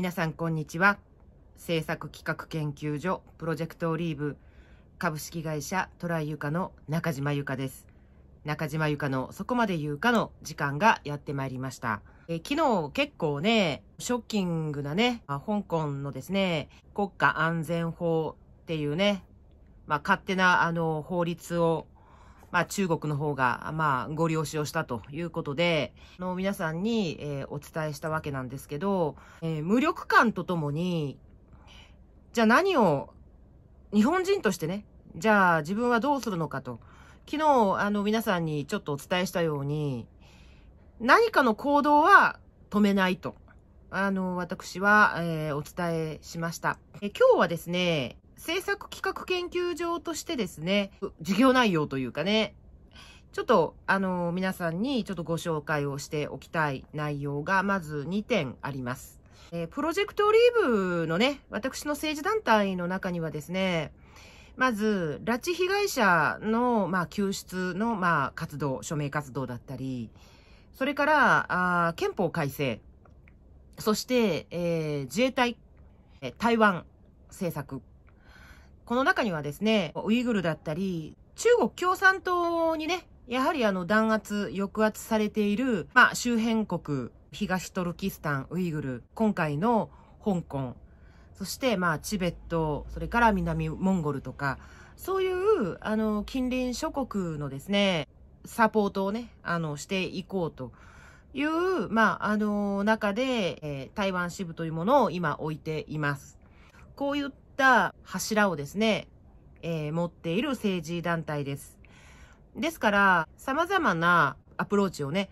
皆さんこんにちは制作企画研究所プロジェクトオリーブ株式会社トライゆかの中島ゆかです中島ゆかのそこまで言うかの時間がやってまいりましたえ昨日結構ねショッキングなね香港のですね国家安全法っていうねまあ勝手なあの法律をまあ中国の方が、まあご了承したということで、の皆さんに、えー、お伝えしたわけなんですけど、えー、無力感とともに、じゃあ何を、日本人としてね、じゃあ自分はどうするのかと。昨日、あの皆さんにちょっとお伝えしたように、何かの行動は止めないと。あの、私は、えー、お伝えしましたえ。今日はですね、政策企画研究所としてですね、授業内容というかね、ちょっと、あの、皆さんにちょっとご紹介をしておきたい内容が、まず2点あります。えー、プロジェクトオリーブのね、私の政治団体の中にはですね、まず、拉致被害者の、まあ、救出の、まあ、活動、署名活動だったり、それから、あ憲法改正、そして、えー、自衛隊、台湾政策この中にはですね、ウイグルだったり、中国共産党にね、やはりあの弾圧、抑圧されている、まあ周辺国、東トルキスタン、ウイグル、今回の香港、そしてまあチベット、それから南モンゴルとか、そういうあの近隣諸国のですね、サポートをね、あのしていこうという、まああの中で、えー、台湾支部というものを今置いています。こういった柱をですね、えー、持っている政治団体です。ですから、様々なアプローチをね、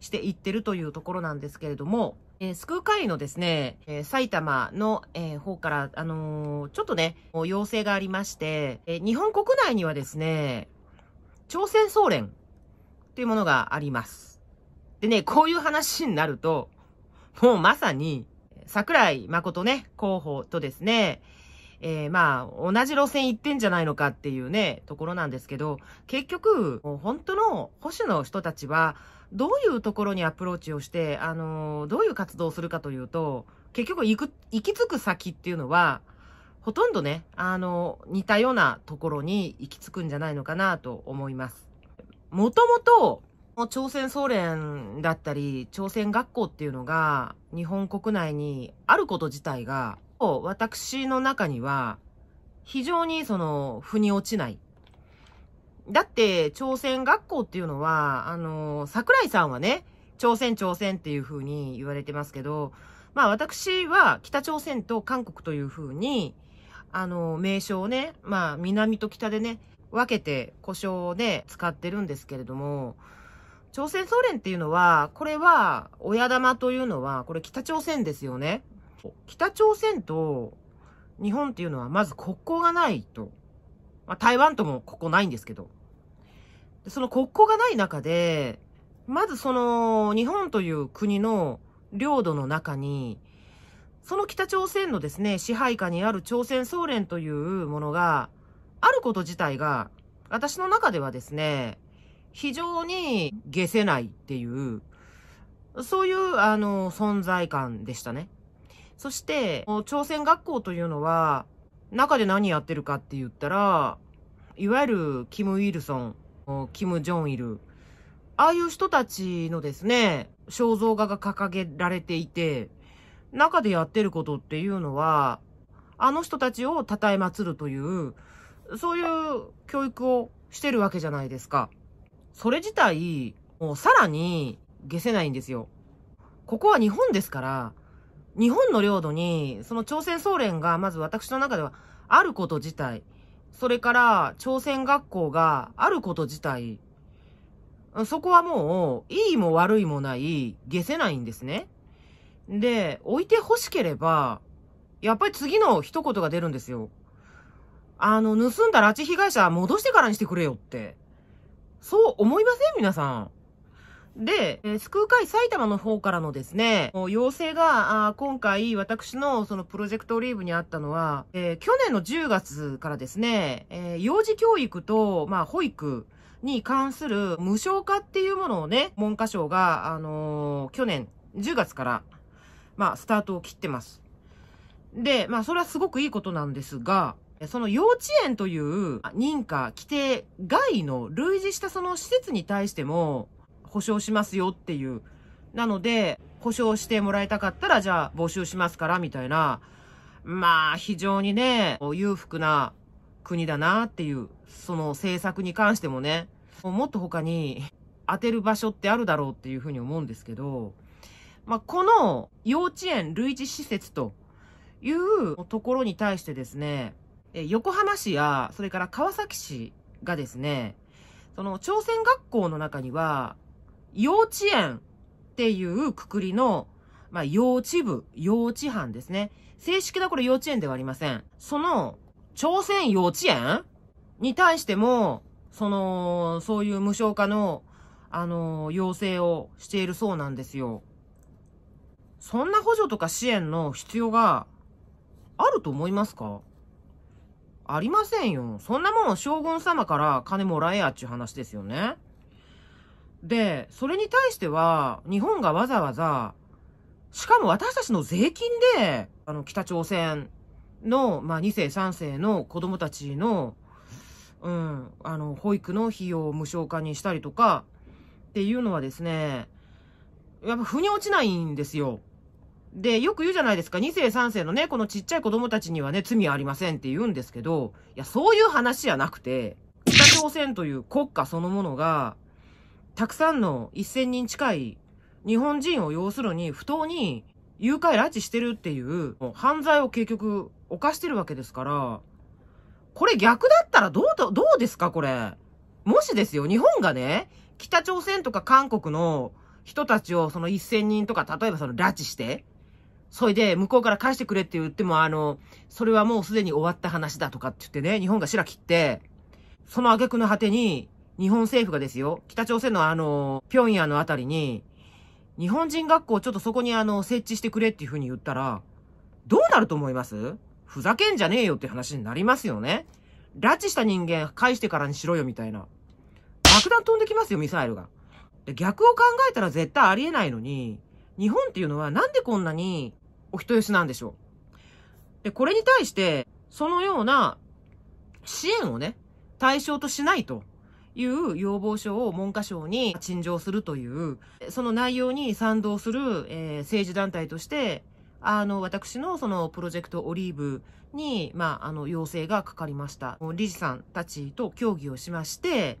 していってるというところなんですけれども、えー、救う会のですね、えー、埼玉の、えー、方から、あのー、ちょっとね、要請がありまして、え日本国内にはですね、朝鮮総連というものがあります。でね、こういう話になると、もうまさに、桜井誠ね、候補とですね、えー、まあ、同じ路線行ってんじゃないのかっていうね、ところなんですけど、結局、本当の保守の人たちは、どういうところにアプローチをして、あのー、どういう活動をするかというと、結局行く、行き着く先っていうのは、ほとんどね、あのー、似たようなところに行き着くんじゃないのかなと思います。もともと、朝鮮総連だったり、朝鮮学校っていうのが、日本国内にあること自体が、と、私の中には、非常にその、腑に落ちない。だって、朝鮮学校っていうのは、あの、桜井さんはね、朝鮮朝鮮っていう風に言われてますけど、まあ私は北朝鮮と韓国という風に、あの、名称をね、まあ南と北でね、分けて故障で使ってるんですけれども、朝鮮総連っていうのは、これは、親玉というのは、これ北朝鮮ですよね。北朝鮮と日本っていうのはまず国交がないと。まあ、台湾とも国交ないんですけど。その国交がない中で、まずその日本という国の領土の中に、その北朝鮮のですね、支配下にある朝鮮総連というものがあること自体が、私の中ではですね、非常に下せないっていう、そういう、あの、存在感でしたね。そして、朝鮮学校というのは、中で何やってるかって言ったら、いわゆるキム・ウィルソン、キム・ジョンイル、ああいう人たちのですね、肖像画が掲げられていて、中でやってることっていうのは、あの人たちを称え祭るという、そういう教育をしてるわけじゃないですか。それ自体、もうさらに消せないんですよ。ここは日本ですから、日本の領土に、その朝鮮総連が、まず私の中では、あること自体、それから、朝鮮学校があること自体、そこはもう、いいも悪いもない、下せないんですね。で、置いて欲しければ、やっぱり次の一言が出るんですよ。あの、盗んだ拉致被害者戻してからにしてくれよって。そう思いません皆さん。で、えー、救う会埼玉の方からのですね、要請が、あ今回私のそのプロジェクトオリーブにあったのは、えー、去年の10月からですね、えー、幼児教育と、まあ、保育、に関する無償化っていうものをね、文科省が、あの去年10月から、まあ、スタートを切ってます。で、まあ、それはすごくいいことなんですが、その幼稚園という認可、規定外の類似したその施設に対しても、保証しますよっていう。なので、保証してもらいたかったら、じゃあ募集しますから、みたいな。まあ、非常にね、裕福な国だなっていう、その政策に関してもね、もっと他に当てる場所ってあるだろうっていうふうに思うんですけど、まあ、この幼稚園類似施設というところに対してですね、横浜市や、それから川崎市がですね、その朝鮮学校の中には、幼稚園っていうくくりの、まあ、幼稚部、幼稚班ですね。正式なこれ幼稚園ではありません。その、朝鮮幼稚園に対しても、その、そういう無償化の、あの、要請をしているそうなんですよ。そんな補助とか支援の必要があると思いますかありませんよ。そんなもん将軍様から金もらえやっちゅう話ですよね。で、それに対しては、日本がわざわざ、しかも私たちの税金で、あの、北朝鮮の、まあ、2世3世の子供たちの、うん、あの、保育の費用を無償化にしたりとか、っていうのはですね、やっぱ、腑に落ちないんですよ。で、よく言うじゃないですか、2世3世のね、このちっちゃい子供たちにはね、罪はありませんって言うんですけど、いや、そういう話じゃなくて、北朝鮮という国家そのものが、たくさんの1000人近い日本人を要するに不当に誘拐拉致してるっていう犯罪を結局犯してるわけですから、これ逆だったらどうどうですかこれ。もしですよ、日本がね、北朝鮮とか韓国の人たちをその1000人とか、例えばその拉致して、それで向こうから返してくれって言っても、あの、それはもうすでに終わった話だとかって言ってね、日本がしら切って、その挙句の果てに、日本政府がですよ、北朝鮮のあの、平壌のあたりに、日本人学校ちょっとそこにあの、設置してくれっていうふうに言ったら、どうなると思いますふざけんじゃねえよって話になりますよね。拉致した人間返してからにしろよみたいな。爆弾飛んできますよ、ミサイルが。で、逆を考えたら絶対ありえないのに、日本っていうのはなんでこんなにお人よしなんでしょう。で、これに対して、そのような支援をね、対象としないと。いう要望書を文科省に陳情するという、その内容に賛同する、えー、政治団体として、あの、私のそのプロジェクトオリーブに、まあ、あの、要請がかかりました。理事さんたちと協議をしまして、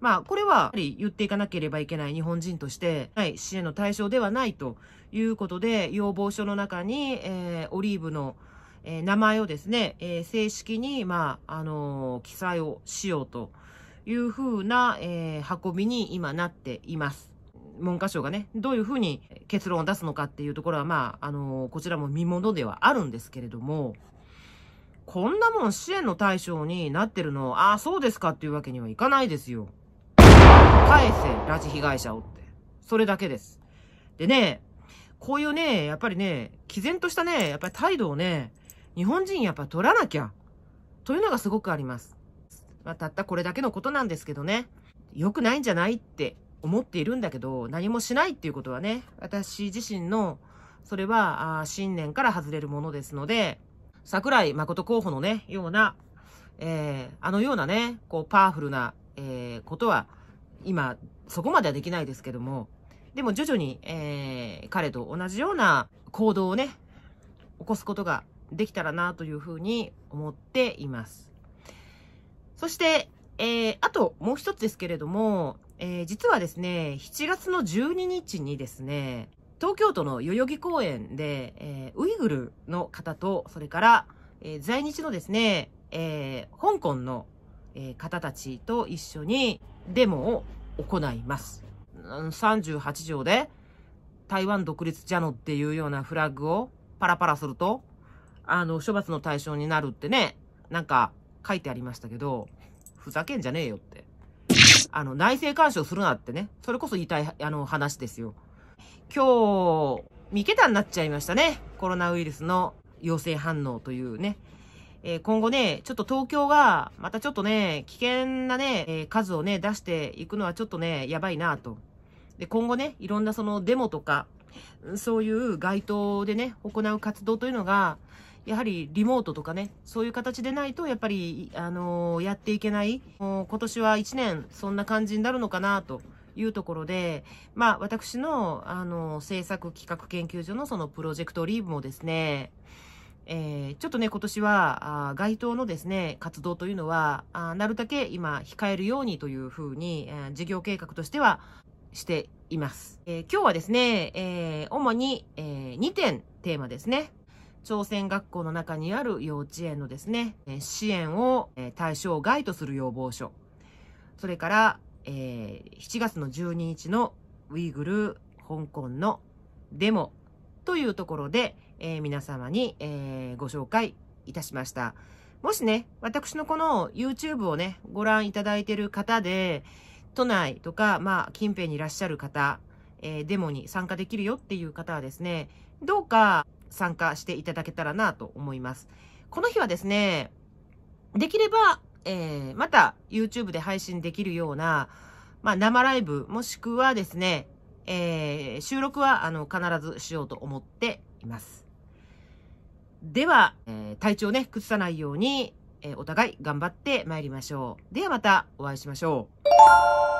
まあ、これは、やはり言っていかなければいけない日本人として、はい、支援の対象ではないということで、要望書の中に、えー、オリーブの、えー、名前をですね、えー、正式に、まあ、あのー、記載をしようと。いうふうな、えー、運びに今なっています。文科省がね、どういうふうに結論を出すのかっていうところは、まあ、あのー、こちらも見ものではあるんですけれども、こんなもん支援の対象になってるのああ、そうですかっていうわけにはいかないですよ。返せ、拉致被害者をって。それだけです。でね、こういうね、やっぱりね、毅然としたね、やっぱり態度をね、日本人やっぱ取らなきゃ、というのがすごくあります。まあ、たったこれだけのことなんですけどね。良くないんじゃないって思っているんだけど、何もしないっていうことはね、私自身の、それは、あ信念から外れるものですので、桜井誠候補のね、ような、えー、あのようなね、こう、パワフルな、えー、ことは、今、そこまではできないですけども、でも徐々に、えー、彼と同じような行動をね、起こすことができたらなというふうに思っています。そして、えー、あともう一つですけれども、えー、実はですね、7月の12日にですね、東京都の代々木公園で、えー、ウイグルの方と、それから、えー、在日のですね、えー、香港の、えー、方たちと一緒にデモを行います。38条で台湾独立じゃのっていうようなフラッグをパラパラすると、あの、処罰の対象になるってね、なんか、書いてありましたけど、ふざけんじゃねえよって。あの、内政干渉するなってね。それこそ言いたい、あの、話ですよ。今日、三桁になっちゃいましたね。コロナウイルスの陽性反応というね。えー、今後ね、ちょっと東京が、またちょっとね、危険なね、えー、数をね、出していくのはちょっとね、やばいなと。で、今後ね、いろんなそのデモとか、そういう街頭でね、行う活動というのが、やはりリモートとかね、そういう形でないと、やっぱり、あのー、やっていけない、もう今年は1年、そんな感じになるのかな、というところで、まあ、私の、あのー、制作企画研究所のそのプロジェクトリーブもですね、えー、ちょっとね、今年は、あ街頭のですね、活動というのは、あなるだけ今、控えるようにというふうに、えー、事業計画としてはしています。えー、今日はですね、え主に、え2点テーマですね。朝鮮学校の中にある幼稚園のですね、支援を対象外とする要望書。それから、えー、7月の12日のウイグル香港のデモというところで、えー、皆様に、えー、ご紹介いたしました。もしね、私のこの YouTube をね、ご覧いただいている方で、都内とか、まあ、近辺にいらっしゃる方、えー、デモに参加できるよっていう方はですね、どうか参加していただけたらなと思います。この日はですね、できれば、えー、また YouTube で配信できるような、まあ、生ライブ、もしくはですね、えー、収録は、あの、必ずしようと思っています。では、えー、体調ね、崩さないように、えー、お互い頑張って参りましょう。ではまたお会いしましょう。